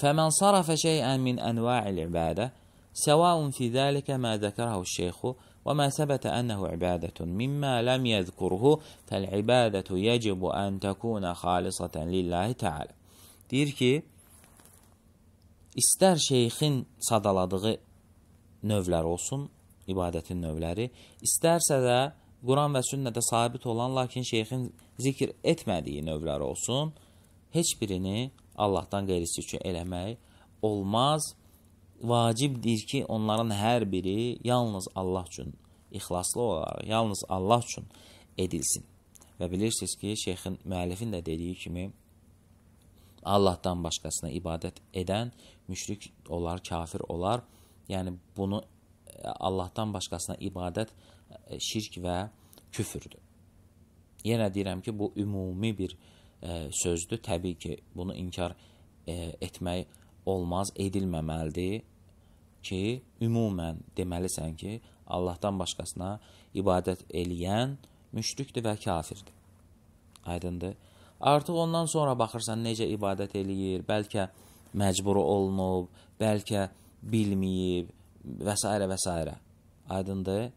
Fəmən sarafə şeyən min ənva'il ibadə, səvaun fi zəlikə mə zəkərəhu şeyxu və mə səbətə ənəhu ibadətun mimmə ləm yəzkurhu fəl-ibadətu yəcibu ən təkunə xalisətən lillahi təala. Deyir ki, İstər şeyxin sadaladığı növlər olsun, ibadətin növləri, istərsə də Quran və sünnədə sabit olan, lakin şeyxin zikr etmədiyi növlər olsun, heç birini Allahdan qeyrisi üçün eləmək olmaz. Vacibdir ki, onların hər biri yalnız Allah üçün, ixlaslı olaraq, yalnız Allah üçün edilsin. Və bilirsiniz ki, şeyxin müəllifin də dediyi kimi, Allahdan başqasına ibadət edən müşrik olar, kafir olar. Yəni bunu e, Allahdan başqasına ibadət e, şirk və küfürdür. Yenə deyirəm ki, bu ümumi bir e, sözdür. Təbii ki, bunu inkar e, etmək olmaz, edilməməlidir ki, ümumən deməlisən ki, Allahdan başqasına ibadət eləyən müşrikdir və kafirdir. Aydındır? Artıq ondan sonra baxırsan necə ibadət eləyir. Bəlkə məcbur olunub, bəlkə bilməyib və s. və s. Aydındır?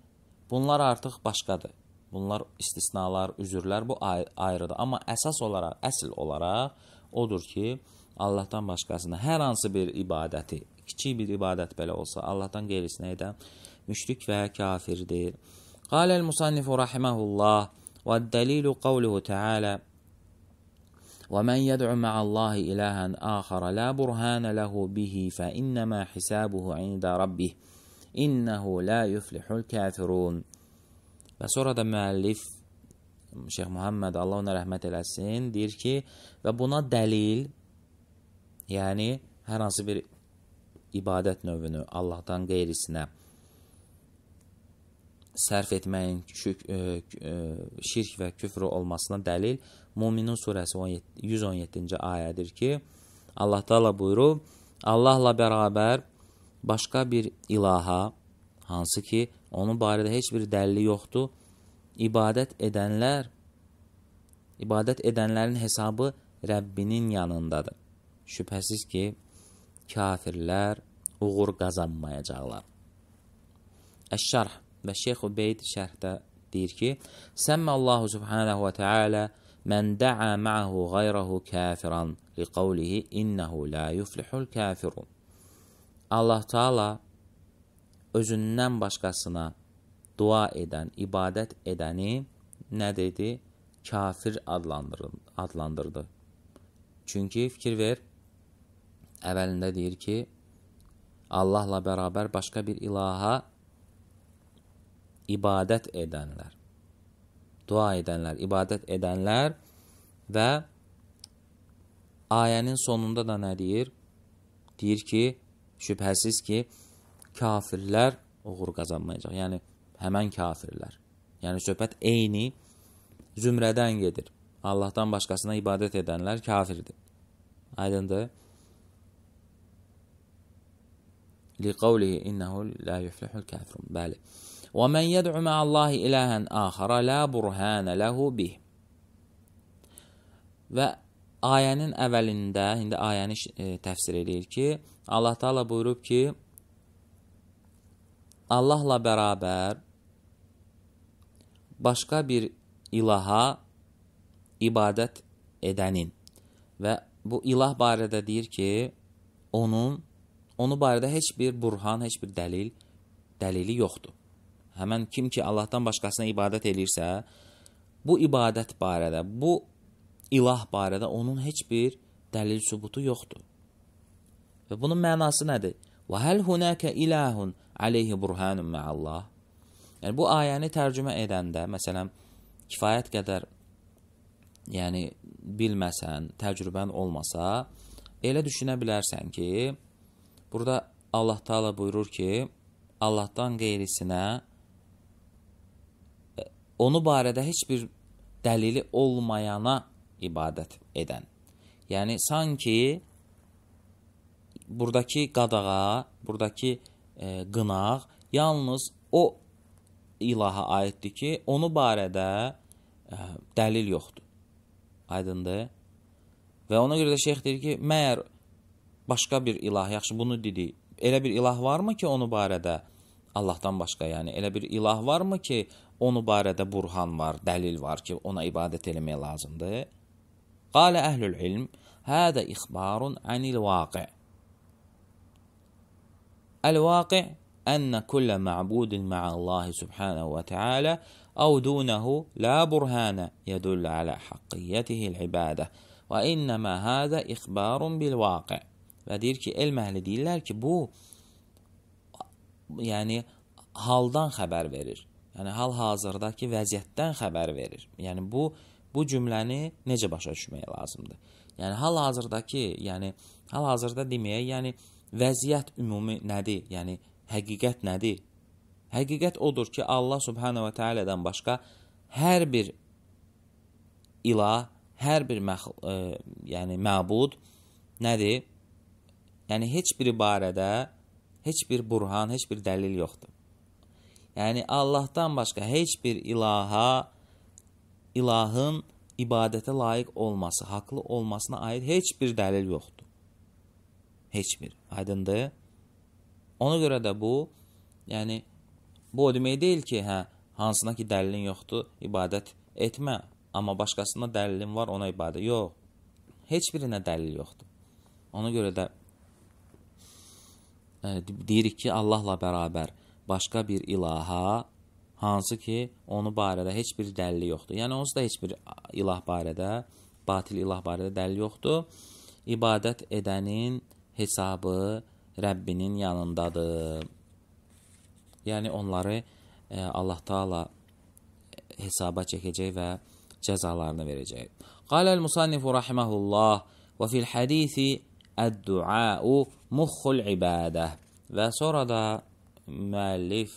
Bunlar artıq başqadır. Bunlar istisnalar, üzrlər bu ayr ayrıdır. Amma əsas olaraq, əsl olaraq odur ki, Allahdan başqasına hər hansı bir ibadəti, kiçik bir ibadət belə olsa, Allahdan qeyrisinə edən müşrik və kafirdir. Qaləl-müsənnifu rahiməhullah və dəlilu qavluhu təalə ومن يدع مع الله إلها آخر لا برهان له به فإنما حسابه عند ربه innehu la yuflihul kafirun. Və sonra da müəllif Şeyx Muhammed Allah ona rəhmət eləsin deyir ki, və buna dəlil yəni hər hansı bir ibadət növünü Allahdan qeyrisinə sərf etməyin şirk, e, e, şirk və küfr olmasına dəlil Muminin surəsi 117-ci ayədir ki, Allah Taala buyurub: Allahla bərabər başqa bir ilaha, hansı ki, onun barədə heç bir dəlili yoxdur, ibadət edənlər ibadət edənlərin hesabı Rəbbinin yanındadır. Şübhəsiz ki, kafirlər uğur qazanmayacaqlar. Əşşərh Və Şeyx Ubeyd şərhdə deyir ki, Səmməllahu subhanahu və teala mən də'a ma'ahu qayrahu kafiran liqavlihi innehu la yuflihul kafirun. Allah Taala özündən başqasına dua edən, ibadət edəni nə dedi? Kafir adlandırdı. Çünki fikir ver, əvvəlində deyir ki, Allahla bərabər başqa bir ilaha ibadət edənlər. Dua edənlər, ibadət edənlər və ayənin sonunda da nə deyir? Deyir ki, şübhəsiz ki, kafirlər uğur qazanmayacaq. Yəni, həmən kafirlər. Yəni, söhbət eyni zümrədən gedir. Allahdan başqasına ibadət edənlər kafirdir. Aydındır. Liqavlihi innehu la yuflihul kafirun. Bəli. ومن يدعو مع الله ilahen axara la burhana lahu bih. Və ayənin əvvəlində, indi ayəni e, təfsir edir ki, Allah Taala buyurub ki, Allahla bərabər başqa bir ilaha ibadət edənin və bu ilah barədə deyir ki, onun onu barədə heç bir burhan, heç bir dəlil dəlili yoxdur həmən kim ki Allahdan başqasına ibadət eləyirsə, bu ibadət barədə, bu ilah barədə onun heç bir dəlil sübutu yoxdur. Və bunun mənası nədir? Və həl hunəkə ilahun aleyhi burhanun məallah. Yəni, bu ayəni tərcümə edəndə, məsələn, kifayət qədər yəni, bilməsən, təcrübən olmasa, elə düşünə bilərsən ki, burada Allah taala buyurur ki, Allahdan qeyrisinə onu barədə heç bir dəlili olmayana ibadət edən. Yəni, sanki buradakı qadağa, buradakı e, qınaq yalnız o ilaha aiddir ki, onu barədə e, dəlil yoxdur. Aydındır. Və ona görə də şeyx deyir ki, məyər başqa bir ilah, yaxşı bunu dedi, elə bir ilah varmı ki, onu barədə Allahdan başqa, yəni elə bir ilah varmı ki, onu barədə burhan var, dəlil var ki, ona ibadət eləmək lazımdır. Qala əhlül ilm, hədə ixbarun ənil vaqi. Əl-vaqi أن كل معبود مع الله سبحانه وتعالى أو دونه لا برهان يدل على حقيته العبادة وإنما هذا إخبار بالواقع və deyir ki, elm əhli deyirlər ki, bu yəni haldan xəbər verir. yəni hal-hazırdakı vəziyyətdən xəbər verir. Yəni bu bu cümləni necə başa düşmək lazımdır? Yəni hal-hazırdakı, yəni hal-hazırda deməyə, yəni vəziyyət ümumi nədir? Yəni həqiqət nədir? Həqiqət odur ki, Allah Subhanahu va Taala'dan başqa hər bir ilah, hər bir məxluq, e, yəni məbud nədir? Yəni heç biri barədə heç bir burhan, heç bir dəlil yoxdur. Yəni Allahdan başqa heç bir ilaha ilahın ibadətə layiq olması, haqlı olmasına aid heç bir dəlil yoxdur. Heç bir. Aydındır? Ona görə də bu, yəni bu o demək deyil ki, hə, hansına ki dəlilin yoxdur, ibadət etmə, amma başqasına dəlilin var, ona ibadət. Yox. Heç birinə dəlil yoxdur. Ona görə də e, deyirik ki, Allahla bərabər başqa bir ilaha hansı ki, onu barədə heç bir dəlil yoxdur. Yəni onsuz da heç bir ilah barədə, batil ilah barədə dəlil yoxdur. İbadət edənin hesabı Rəbbinin yanındadır. Yəni onları e, Allah Taala hesaba çəkəcək və cəzalarını verəcək. Qaləl musannif rahimehullah və fil hadisi ed-du'a muxul ibadə. Və sonra da müəllif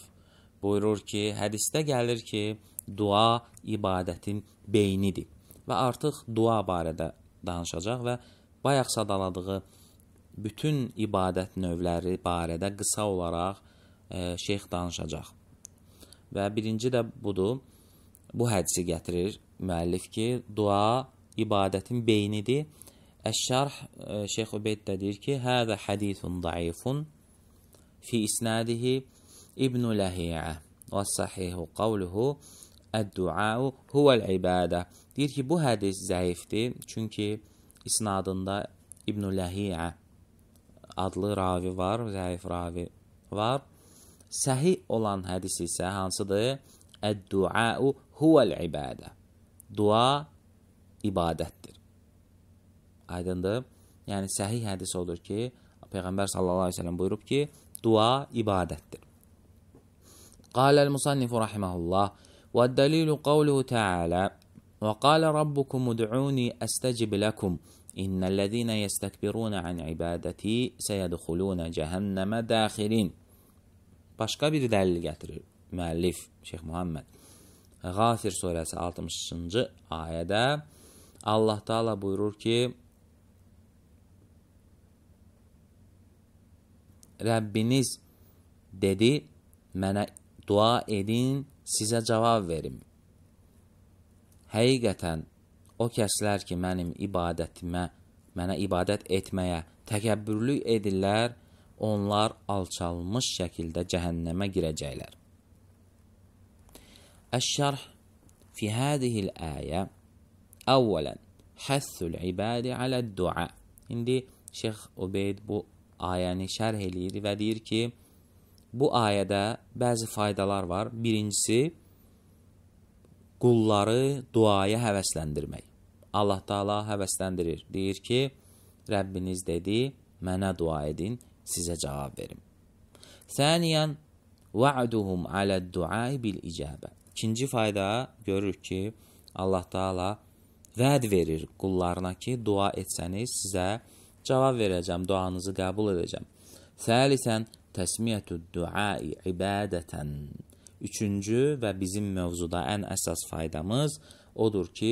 buyurur ki, hədisdə gəlir ki, dua ibadətin beynidir. Və artıq dua barədə danışacaq və bayaq sadaladığı bütün ibadət növləri barədə qısa olaraq e, şeyx danışacaq. Və birinci də budur. Bu hədisi gətirir müəllif ki, dua ibadətin beynidir. Əşşarh e, Şeyx Ubeyd də deyir ki, "Həzə hadisun zəifun" في إسناده ابن Ləhiyyə والصحيح قوله Əd-duau huvel ibadə. Deyir ki, bu hədis zəifdir, çünki isnadında İbn Ləhiyyə adlı ravi var, zəif ravi var. Səhih olan hədis isə hansıdır? Əd-duau huvel ibadə. Dua ibadətdir. Aydındır? Yəni səhih hədis odur ki, Peyğəmbər sallallahu əleyhi və səlləm buyurub ki, dua ibadətdir. Qaləl-Musannif rahiməhullah və dəlilu qavluhu təalə və qalə rabbukum ud'uni əstəcib ləkum innəl-ləzina yəstəkbirunə an ibadəti səyədxulunə cəhənnəmə daxirin. Başqa bir dəlil gətirir müəllif Şeyx Muhammed. Qafir surəsi 60-cı ayədə Allah Taala buyurur ki: Rəbbiniz dedi, mənə dua edin, sizə cavab verim. Həqiqətən, o kəslər ki, mənim ibadətimə, mənə ibadət etməyə təkəbbürlük edirlər, onlar alçalmış şəkildə cəhənnəmə girəcəklər. Əşşərh fi hədihil əyə Əvvələn, həssül ibadi aləd-dua. İndi Şeyx Ubeyd bu ayəni şərh eləyir və deyir ki, bu ayədə bəzi faydalar var. Birincisi qulları duaya həvəsləndirmək. Allah Taala həvəsləndirir. Deyir ki, Rəbbiniz dedi, mənə dua edin, sizə cavab verim. Səniyan va'duhum alad-du'a bil-icabə. İkinci fayda görürük ki, Allah Taala vəd verir qullarına ki, dua etsəniz sizə cavab Cavab verəcəm, duanızı qəbul edəcəm. Səlisən, təsmiyyətü duai ibadətən. Üçüncü və bizim mövzuda ən əsas faydamız odur ki,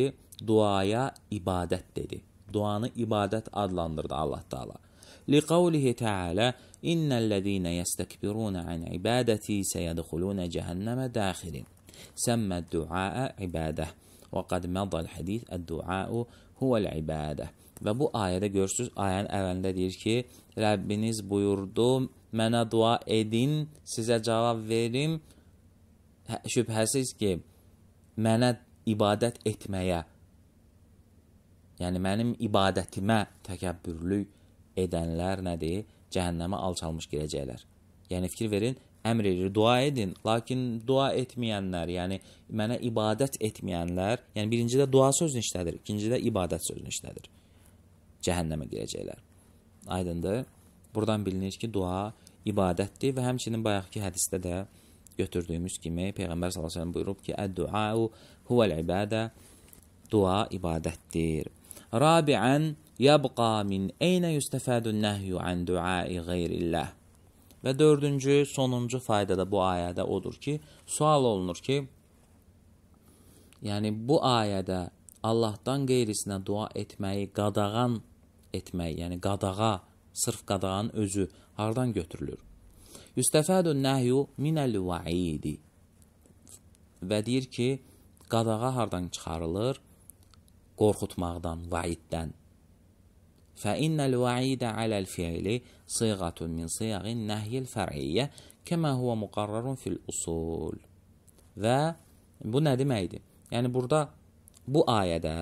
duaya ibadət dedi. Duanı ibadət adlandırdı Allah Taala. لقوله تعالى إن الذين يستكبرون عن عبادتي سيدخلون جهنم داخلين سمى الدعاء عبادة وقد مضى الحديث الدعاء هو العبادة Və bu ayədə görürsüz, ayənin əvvəlində deyir ki, Rəbbiniz buyurdu, mənə dua edin, sizə cavab verim. Hə, şübhəsiz ki, mənə ibadət etməyə, yəni mənim ibadətimə təkəbbürlük edənlər nədir? Cəhənnəmə alçalmış girəcəklər. Yəni fikir verin, əmr edir, dua edin, lakin dua etməyənlər, yəni mənə ibadət etməyənlər, yəni birincidə dua sözünü işlədir, ikincidə ibadət sözünü işlədir cəhənnəmə girəcəklər. Aydındır? Buradan bilinir ki, dua ibadətdir və həmçinin bayaqki hədisdə də götürdüyümüz kimi Peyğəmbər sallallahu əleyhi və səlləm buyurub ki, "Əd-duau huvel ibadə." Dua ibadətdir. Rabi'an yabqa min eyna yustafadun nahyu an duai ghayrillah. Və dördüncü, sonuncu fayda da bu ayədə odur ki, sual olunur ki, yəni bu ayədə Allahdan qeyrisinə dua etməyi qadağan etmək, yəni qadağa, sırf qadağanın özü hardan götürülür? Yüstəfədun nəhyu minəl vaidi. Və deyir ki, qadağa hardan çıxarılır? Qorxutmaqdan, vaiddən. Fə innəl vaidə aləl fiili sıyğatun min sıyğin nəhyil fər'iyyə kəmə huvə müqarrarun fil usul. Və bu nə deməkdir? Yəni, burada bu ayədə,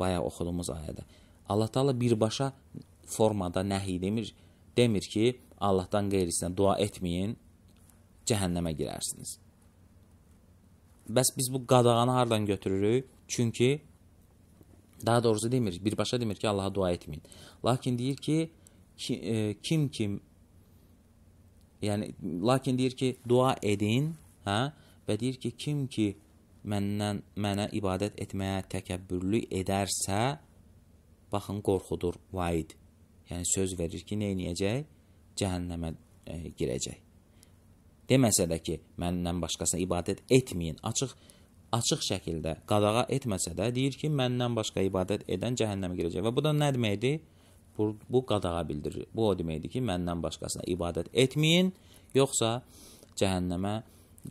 bayaq oxuduğumuz ayədə, Allah Taala birbaşa formada nəhi demir. Demir ki, Allahdan qeyrisinə dua etməyin, cəhənnəmə girərsiniz. Bəs biz bu qadağanı hardan götürürük? Çünki daha doğrusu demir, birbaşa demir ki, Allaha dua etməyin. Lakin deyir ki, ki e, kim kim yəni lakin deyir ki, dua edin, hə? Və deyir ki, kim ki məndən mənə ibadət etməyə təkəbbürlü edərsə, Baxın, qorxudur, vaid. Yəni söz verir ki, nə edəcək? Cəhənnəmə e, girəcək. Deməsə də ki, məndən başqasına ibadət etməyin. Açıq açıq şəkildə qadağa etməsə də deyir ki, məndən başqa ibadət edən cəhənnəmə girəcək. Və bu da nə deməkdir? Bu, bu qadağa bildirir. Bu o deməkdir ki, məndən başqasına ibadət etməyin, yoxsa cəhənnəmə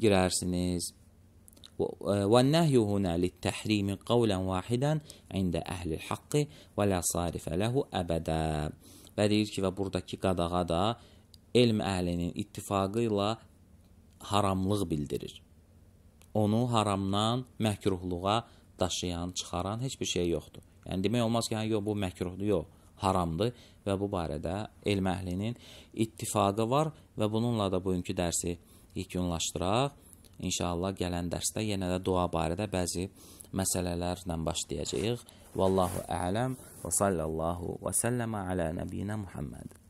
girərsiniz. والنهي هنا للتحريم قولا واحدا عند əhl-i haqqı və la sarifə ləhu əbədə. Və deyir ki, və buradakı qadağa da elm əhlinin ittifaqı ilə haramlıq bildirir. Onu haramdan məkruhluğa daşıyan, çıxaran heç bir şey yoxdur. Yəni demək olmaz ki, hə, yox bu məkruhdur, yox haramdır və bu barədə elm əhlinin ittifaqı var və bununla da bugünkü dərsi yekunlaşdıraq. İnşallah gələn dərsdə yenə də dua barədə bəzi məsələlərlə başlayacağıq. Vallahu ələm və sallallahu və səlləmə alə nəbiyinə Muhammed.